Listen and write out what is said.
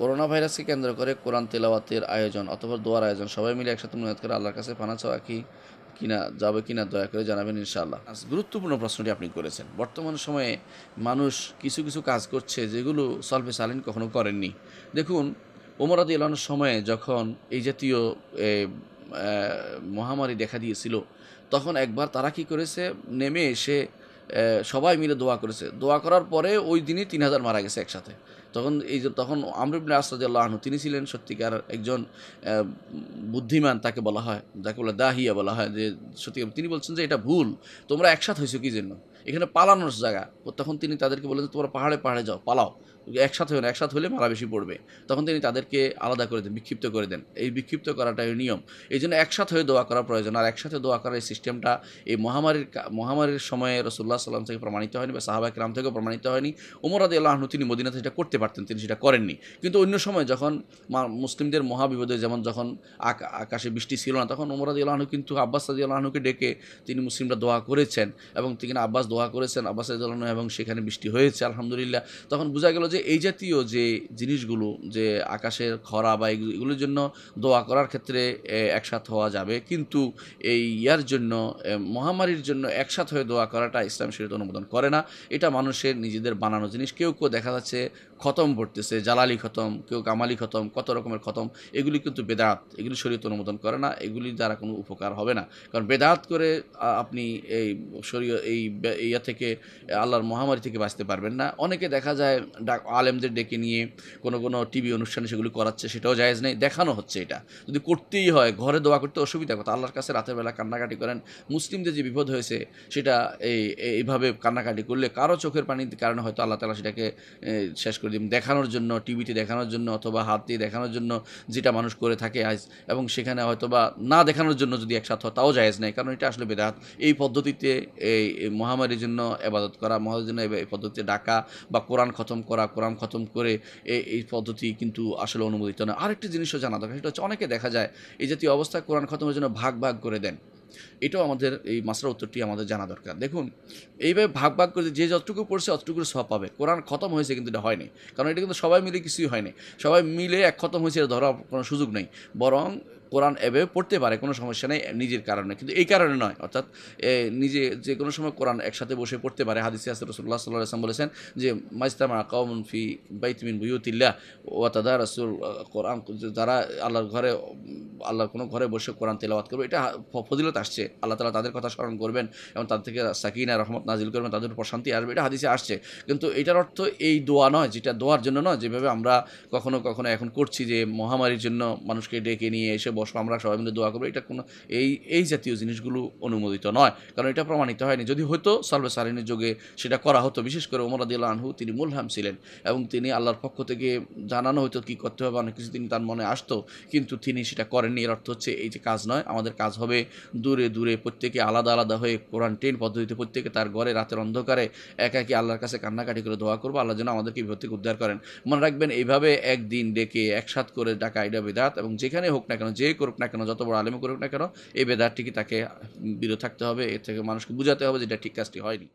corona ভাইরাসকে কেন্দ্র করে কোরআন তেলাওয়াতের আয়োজন অথবা দোয়ার আয়োজন সবাই মিলে একসাথে মনোনয়ন করে আল্লাহর কাছে ফানা চাওয়া কি কিনা যাবে কিনা দয়া করে জানাবেন ইনশাআল্লাহ গুরুত্বপূর্ণ প্রশ্নটি আপনি করেছেন বর্তমান সময়ে মানুষ কিছু কিছু কাজ করছে যেগুলো সলফে সালিন কখনো করেননি দেখুন ওমরাদি এলানোর সময়ে যখন এই জাতীয় মহামারী দেখা দিয়েছিল তখন একবার তারা কি করেছে নেমে এসে সবাই মিলে দোয়া করেছে দোয়া করার পরে ওই দিনই তিন হাজার মারা গেছে একসাথে তখন এই যে তখন আমরুবনে আসাদ আহনু তিনি ছিলেন সত্যিকার একজন বুদ্ধিমান তাকে বলা হয় যাকে বলে দাহিয়া বলা হয় যে সত্যিকার তিনি বলছেন যে এটা ভুল তোমরা একসাথ হয়েছো কি জন্য এখানে পালানোর জায়গা তখন তিনি তাদেরকে বলেন তোমরা পাহাড়ে পাহাড়ে যাও পালাও একসাথে হয় না একসাথে হলে মারা বেশি পড়বে তখন তিনি তাদেরকে আলাদা করে দেন বিক্ষিপ্ত করে দেন এই বিক্ষিপ্ত করাটাই নিয়ম এই জন্য একসাথে হয়ে দোয়া করা প্রয়োজন আর একসাথে দোয়া করার এই সিস্টেমটা এই মহামারীর মহামারীর সময়ে রসুল্লাহ সাল্লাম থেকে প্রমাণিত হয়নি বা সাহাবাক রাম থেকেও প্রমাণিত হয়নি উমর আদি আল্লাহনু তিনি মদিনাতে এটা করতে পারতেন তিনি সেটা করেননি কিন্তু অন্য সময় যখন মুসলিমদের মহাবিপদে যেমন যখন আকাশে বৃষ্টি ছিল না তখন আদি আনহু কিন্তু আব্বাস আদি আনহুকে ডেকে তিনি মুসলিমরা দোয়া করেছেন এবং তিনি আব্বাস দোয়া করেছেন আব্বাস আদি আনহু এবং সেখানে বৃষ্টি হয়েছে আলহামদুলিল্লাহ তখন বোঝা গেল যে এই জাতীয় যে জিনিসগুলো যে আকাশের খরা বা এগুলোর জন্য দোয়া করার ক্ষেত্রে একসাথ হওয়া যাবে কিন্তু এই ইয়ার জন্য মহামারীর জন্য একসাথ হয়ে দোয়া করাটা ইসলাম শরীর অনুমোদন করে না এটা মানুষের নিজেদের বানানো জিনিস কেউ কেউ দেখা যাচ্ছে খতম পড়তেছে জালালি খতম কেউ গামালি খতম কত রকমের খতম এগুলি কিন্তু বেদাত এগুলি শরীয়ত অনুমোদন করে না এগুলি দ্বারা কোনো উপকার হবে না কারণ বেদাত করে আপনি এই শরীয় এই ইয়া থেকে আল্লাহর মহামারী থেকে বাঁচতে পারবেন না অনেকে দেখা যায় ডাক আলেমদের ডেকে নিয়ে কোনো কোনো টিভি অনুষ্ঠানে সেগুলি করাচ্ছে সেটাও জায়জ নেই দেখানো হচ্ছে এটা যদি করতেই হয় ঘরে দোয়া করতে অসুবিধা কথা আল্লাহর কাছে রাতের বেলা কান্নাকাটি করেন মুসলিমদের যে বিপদ হয়েছে সেটা এই এইভাবে কান্নাকাটি করলে কারো চোখের পানির কারণে হয়তো আল্লাহ তালা সেটাকে শেষ করে আলিম দেখানোর জন্য টিভিতে দেখানোর জন্য অথবা হাত দিয়ে দেখানোর জন্য যেটা মানুষ করে থাকে আজ এবং সেখানে হয়তো বা না দেখানোর জন্য যদি একসাথে হয় তাও জায়েজ নাই কারণ এটা আসলে বেদাত এই পদ্ধতিতে এই মহামারীর জন্য এবাদত করা মহামারীর জন্য এই পদ্ধতিতে ডাকা বা কোরআন খতম করা কোরআন খতম করে এই পদ্ধতি কিন্তু আসলে অনুমোদিত নয় আরেকটি জিনিসও জানা দরকার সেটা হচ্ছে অনেকে দেখা যায় এই জাতীয় অবস্থা কোরআন খতমের জন্য ভাগ ভাগ করে দেন এটাও আমাদের এই মাসরা উত্তরটি আমাদের জানা দরকার দেখুন এইভাবে ভাগ ভাগ করে যে যতটুকু পড়ছে অতটুকু সব পাবে কোরআন খতম হয়েছে কিন্তু এটা হয়নি কারণ এটা কিন্তু সবাই মিলে কিছুই হয়নি সবাই মিলে এক খতম হয়েছে এটা ধরার কোনো সুযোগ নেই বরং কোরআন এভাবে পড়তে পারে কোনো সমস্যা নেই নিজের কারণে কিন্তু এই কারণে নয় অর্থাৎ নিজে যে কোনো সময় কোরআন একসাথে বসে পড়তে পারে হাদিসে আসতে রসুল্লাহ সাল্লাহ আসলাম বলেছেন যে মাইস্তামা কমন ফি বাইতমিন বুয়ুতিল্লাহ ও তাদা রসুল কোরআন যারা আল্লাহর ঘরে আল্লাহর কোনো ঘরে বসে কোরআন তেলাওয়াত করবে এটা ফজিলত আসছে আল্লাহ তালা তাদের কথা স্মরণ করবেন এবং তাদের থেকে সাকিনা রহমত নাজিল করবেন তাদের প্রশান্তি আসবে এটা হাদিসে আসছে কিন্তু এটার অর্থ এই দোয়া নয় যেটা দোয়ার জন্য নয় যেভাবে আমরা কখনো কখনো এখন করছি যে মহামারীর জন্য মানুষকে ডেকে নিয়ে এসে বসবো আমরা সবাই মিলে দোয়া করবো এটা কোনো এই এই জাতীয় জিনিসগুলো অনুমোদিত নয় কারণ এটা প্রমাণিত হয়নি যদি হয়তো সালবে সালিনের যুগে সেটা করা হতো বিশেষ করে ওমর আদি আনহু তিনি মুলহাম ছিলেন এবং তিনি আল্লাহর পক্ষ থেকে জানানো হতো কি করতে হবে অনেক কিছু তিনি তার মনে আসতো কিন্তু তিনি সেটা করেননি এর অর্থ হচ্ছে এই যে কাজ নয় আমাদের কাজ হবে দূরে দূরে প্রত্যেকে আলাদা আলাদা হয়ে কোয়ারেন্টাইন পদ্ধতিতে প্রত্যেকে তার ঘরে রাতের অন্ধকারে একা কি আল্লাহর কাছে কান্নাকাটি করে দোয়া করবো আল্লাহ যেন আমাদেরকে বিপদ থেকে উদ্ধার করেন মনে রাখবেন এইভাবে একদিন ডেকে একসাথ করে ডাকা এটা বেদাত এবং যেখানে হোক না কেন যে যেই করুক না কেন যত বড় আলেমে করুক না কেন এই বেদারটিকে তাকে বিরত থাকতে হবে এর থেকে মানুষকে বুঝাতে হবে যে এটা ঠিক কাজটি হয়নি